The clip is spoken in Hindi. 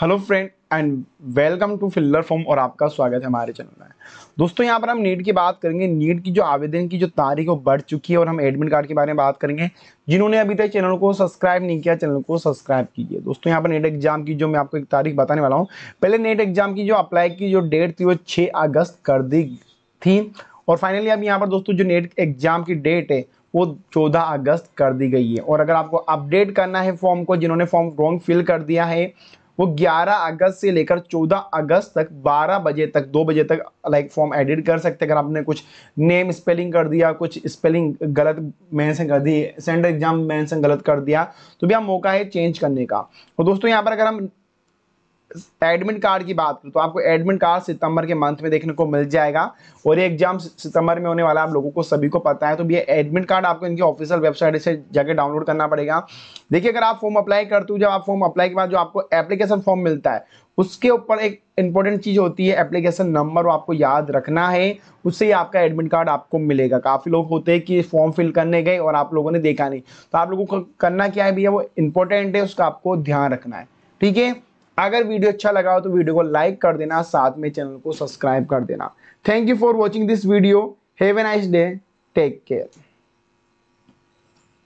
hello friend and welcome to filler form और आपका स्वागत है हमारे चैनल में दोस्तों यहाँ पर हम नीट की बात करेंगे नीट की जो आवेदन की जो तारीख वो बढ़ चुकी है और हम एडमिट कार्ड के बारे में बात करेंगे जिन्होंने अभी तक चैनल को सब्सक्राइब नहीं किया चैनल को सब्सक्राइब कीजिए दोस्तों यहाँ पर नेट एग्जाम की जो मैं आपको एक तारीख बताने वाला हूँ पहले नेट एग्जाम की जो अप्लाई की जो डेट थी वो छः अगस्त कर दी थी और फाइनली अब यहाँ पर दोस्तों जो नेट एग्जाम की डेट है वो 14 अगस्त कर दी गई है और अगर आपको अपडेट करना है फॉर्म को जिन्होंने फॉर्म रॉन्ग फिल कर दिया है वो 11 अगस्त से लेकर 14 अगस्त तक 12 बजे तक 2 बजे तक लाइक फॉर्म एडिट कर सकते अगर आपने कुछ नेम स्पेलिंग कर दिया कुछ स्पेलिंग गलत मैंसन कर दी सेंटर एग्जाम मैंसन गलत कर दिया तो भी आप मौका है चेंज करने का और तो दोस्तों यहाँ पर अगर हम एडमिट कार्ड की बात करूँ तो आपको एडमिट कार्ड सितंबर के मंथ में देखने को मिल जाएगा और ये एग्जाम सितंबर में होने वाला आप लोगों को सभी को पता है तो ये एडमिट कार्ड आपको इनकी ऑफिशियल वेबसाइट से जाके डाउनलोड करना पड़ेगा देखिए अगर आप फॉर्म अप्लाई करते हो जब आप फॉर्म अप्लाई के बाद जो आपको एप्लीकेशन फॉर्म मिलता है उसके ऊपर एक इंपॉर्टेंट चीज़ होती है एप्लीकेशन नंबर वो आपको याद रखना है उससे ही आपका एडमिट कार्ड आपको मिलेगा काफ़ी लोग होते हैं कि फॉर्म फिल करने गए और आप लोगों ने देखा नहीं तो आप लोगों को करना क्या है भैया वो इंपॉर्टेंट है उसका आपको ध्यान रखना है ठीक है अगर वीडियो अच्छा लगा हो तो वीडियो को लाइक कर देना साथ में चैनल को सब्सक्राइब कर देना thank you for watching this video have a nice day take care